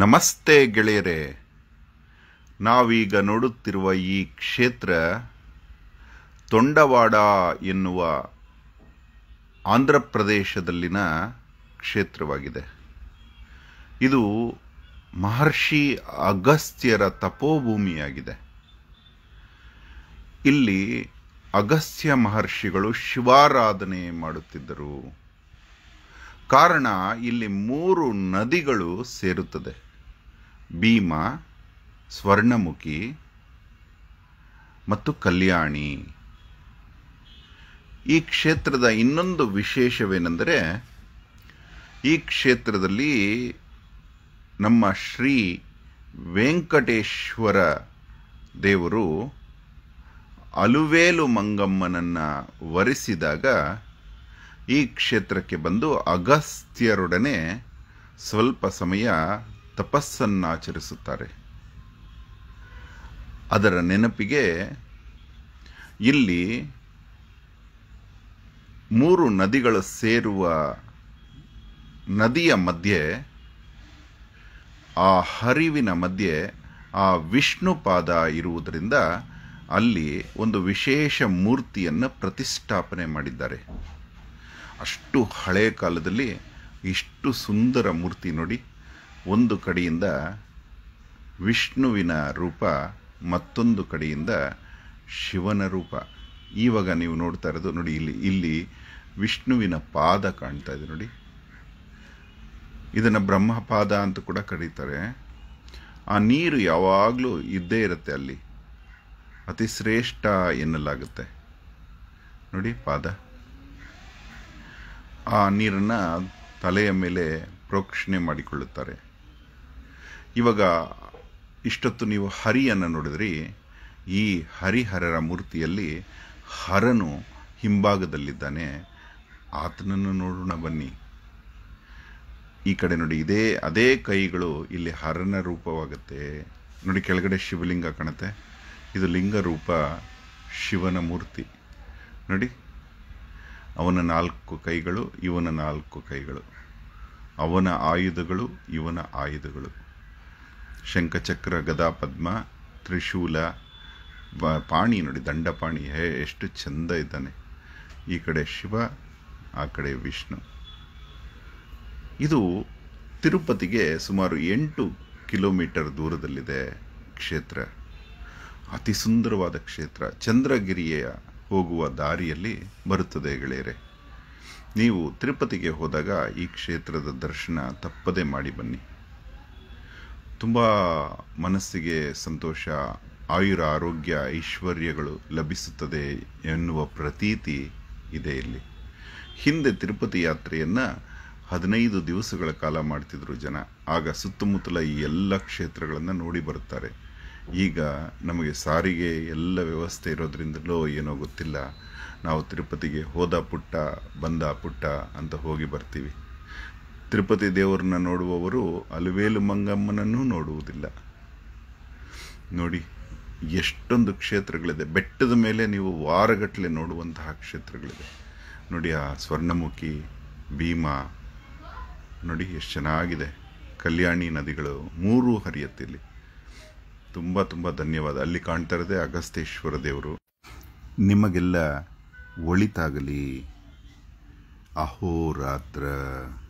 ನಮಸ್ತೆ ಗೆಳೆಯರೆ ನಾವೀಗ ನೋಡುತ್ತಿರುವ ಈ ಕ್ಷೇತ್ರ ತೊಂಡವಾಡ ಎನ್ನುವ ಆಂಧ್ರ ಪ್ರದೇಶದಲ್ಲಿನ ಕ್ಷೇತ್ರವಾಗಿದೆ ಇದು ಮಹರ್ಷಿ ಅಗಸ್ತ್ಯರ ತಪೋಭೂಮಿಯಾಗಿದೆ ಇಲ್ಲಿ ಅಗಸ್ತ್ಯ ಮಹರ್ಷಿಗಳು ಶಿವಾರಾಧನೆ ಮಾಡುತ್ತಿದ್ದರು ಕಾರಣ ಇಲ್ಲಿ ಮೂರು ನದಿಗಳು ಸೇರುತ್ತದೆ ಭೀಮ ಸ್ವರ್ಣಮುಖಿ ಮತ್ತು ಕಲ್ಯಾಣಿ ಈ ಕ್ಷೇತ್ರದ ಇನ್ನೊಂದು ವಿಶೇಷವೇನೆಂದರೆ ಈ ಕ್ಷೇತ್ರದಲ್ಲಿ ನಮ್ಮ ಶ್ರೀ ವೆಂಕಟೇಶ್ವರ ದೇವರು ಅಲುವೇಲು ಮಂಗಮ್ಮನನ್ನು ವರಿಸಿದಾಗ ಈ ಕ್ಷೇತ್ರಕ್ಕೆ ಬಂದು ಅಗಸ್ತ್ಯರೊಡನೆ ಸ್ವಲ್ಪ ಸಮಯ ಆಚರಿಸುತ್ತಾರೆ ಅದರ ನೆನಪಿಗೆ ಇಲ್ಲಿ ಮೂರು ನದಿಗಳು ಸೇರುವ ನದಿಯ ಮಧ್ಯೆ ಆ ಹರಿವಿನ ಮಧ್ಯೆ ಆ ವಿಷ್ಣು ಪಾದ ಇರುವುದರಿಂದ ಅಲ್ಲಿ ಒಂದು ವಿಶೇಷ ಮೂರ್ತಿಯನ್ನು ಪ್ರತಿಷ್ಠಾಪನೆ ಮಾಡಿದ್ದಾರೆ ಅಷ್ಟು ಹಳೆಯ ಕಾಲದಲ್ಲಿ ಇಷ್ಟು ಸುಂದರ ಮೂರ್ತಿ ನೋಡಿ ಒಂದು ಕಡೆಯಿಂದ ವಿಷ್ಣುವಿನ ರೂಪ ಮತ್ತೊಂದು ಕಡೆಯಿಂದ ಶಿವನ ರೂಪ ಇವಾಗ ನೀವು ನೋಡ್ತಾ ಇರೋದು ನೋಡಿ ಇಲ್ಲಿ ಇಲ್ಲಿ ವಿಷ್ಣುವಿನ ಪಾದ ಕಾಣ್ತಾ ಇದೆ ನೋಡಿ ಇದನ್ನು ಬ್ರಹ್ಮಪಾದ ಅಂತ ಕೂಡ ಕರೀತಾರೆ ಆ ನೀರು ಯಾವಾಗಲೂ ಇದ್ದೇ ಇರುತ್ತೆ ಅಲ್ಲಿ ಅತಿ ಶ್ರೇಷ್ಠ ಎನ್ನಲಾಗುತ್ತೆ ನೋಡಿ ಪಾದ ಆ ನೀರನ್ನು ತಲೆಯ ಮೇಲೆ ಪ್ರೋಕ್ಷಣೆ ಮಾಡಿಕೊಳ್ಳುತ್ತಾರೆ ಇವಾಗ ಇಷ್ಟೊತ್ತು ನೀವು ಹರಿಯನ್ನು ನೋಡಿದ್ರಿ ಈ ಹರಿಹರರ ಮೂರ್ತಿಯಲ್ಲಿ ಹರನು ಹಿಂಭಾಗದಲ್ಲಿದ್ದಾನೆ ಆತನನ್ನು ನೋಡೋಣ ಬನ್ನಿ ಈ ಕಡೆ ನೋಡಿ ಇದೇ ಅದೇ ಕೈಗಳು ಇಲ್ಲಿ ಹರನ ರೂಪವಾಗುತ್ತೆ ನೋಡಿ ಕೆಳಗಡೆ ಶಿವಲಿಂಗ ಕಾಣುತ್ತೆ ಇದು ಲಿಂಗ ರೂಪ ಶಿವನ ಮೂರ್ತಿ ನೋಡಿ ಅವನ ನಾಲ್ಕು ಕೈಗಳು ಇವನ ನಾಲ್ಕು ಕೈಗಳು ಅವನ ಆಯುಧಗಳು ಇವನ ಆಯುಧಗಳು ಶಂಖಚಕ್ರ ಗದಾ ಪದ್ಮ ತ್ರಿಶೂಲ ಪಾಣಿ ನೋಡಿ ದಂಡಪಾಣಿ ಹೇ ಎಷ್ಟು ಚಂದ ಇದ್ದಾನೆ ಈ ಕಡೆ ಶಿವ ಆ ಕಡೆ ವಿಷ್ಣು ಇದು ತಿರುಪತಿಗೆ ಸುಮಾರು ಎಂಟು ಕಿಲೋಮೀಟರ್ ದೂರದಲ್ಲಿದೆ ಕ್ಷೇತ್ರ ಅತಿ ಸುಂದರವಾದ ಕ್ಷೇತ್ರ ಚಂದ್ರಗಿರಿಯ ಹೋಗುವ ದಾರಿಯಲ್ಲಿ ಬರುತ್ತದೆ ಗೆಳೆಯರೆ ನೀವು ತಿರುಪತಿಗೆ ಹೋದಾಗ ಈ ಕ್ಷೇತ್ರದ ದರ್ಶನ ತಪ್ಪದೇ ಮಾಡಿ ಬನ್ನಿ ತುಂಬ ಮನಸ್ಸಿಗೆ ಸಂತೋಷ ಆಯುರ ಆರೋಗ್ಯ ಐಶ್ವರ್ಯಗಳು ಲಭಿಸುತ್ತದೆ ಎನ್ನುವ ಪ್ರತೀತಿ ಇದೆ ಇಲ್ಲಿ ಹಿಂದೆ ತಿರುಪತಿ ಯಾತ್ರೆಯನ್ನು ಹದಿನೈದು ದಿವಸಗಳ ಕಾಲ ಮಾಡ್ತಿದ್ರು ಜನ ಆಗ ಸುತ್ತಮುತ್ತಲ ಈ ಎಲ್ಲ ಕ್ಷೇತ್ರಗಳನ್ನು ನೋಡಿ ಬರುತ್ತಾರೆ ಈಗ ನಮಗೆ ಸಾರಿಗೆ ಎಲ್ಲ ವ್ಯವಸ್ಥೆ ಇರೋದ್ರಿಂದಲೋ ಏನೋ ಗೊತ್ತಿಲ್ಲ ನಾವು ತಿರುಪತಿಗೆ ಹೋದ ಪುಟ್ಟ ಬಂದ ಪುಟ್ಟ ಅಂತ ಹೋಗಿ ಬರ್ತೀವಿ ತಿರುಪತಿ ದೇವರನ್ನ ನೋಡುವವರು ಅಲುವೇಲು ಮಂಗಮ್ಮನನ್ನು ನೋಡುವುದಿಲ್ಲ ನೋಡಿ ಎಷ್ಟೊಂದು ಕ್ಷೇತ್ರಗಳಿದೆ ಬೆಟ್ಟದ ಮೇಲೆ ನೀವು ವಾರಗಟ್ಟಲೆ ನೋಡುವಂತಹ ಕ್ಷೇತ್ರಗಳಿದೆ ನೋಡಿ ಆ ಸ್ವರ್ಣಮುಖಿ ಭೀಮಾ ನೋಡಿ ಎಷ್ಟು ಚೆನ್ನಾಗಿದೆ ಕಲ್ಯಾಣಿ ನದಿಗಳು ಮೂರೂ ಹರಿಯುತ್ತಿಲ್ಲಿ ತುಂಬ ತುಂಬ ಧನ್ಯವಾದ ಅಲ್ಲಿ ಕಾಣ್ತಾ ಇರೋದೆ ಅಗಸ್ತೇಶ್ವರ ದೇವರು ನಿಮಗೆಲ್ಲ ಒಳಿತಾಗಲಿ ಅಹೋರಾತ್ರ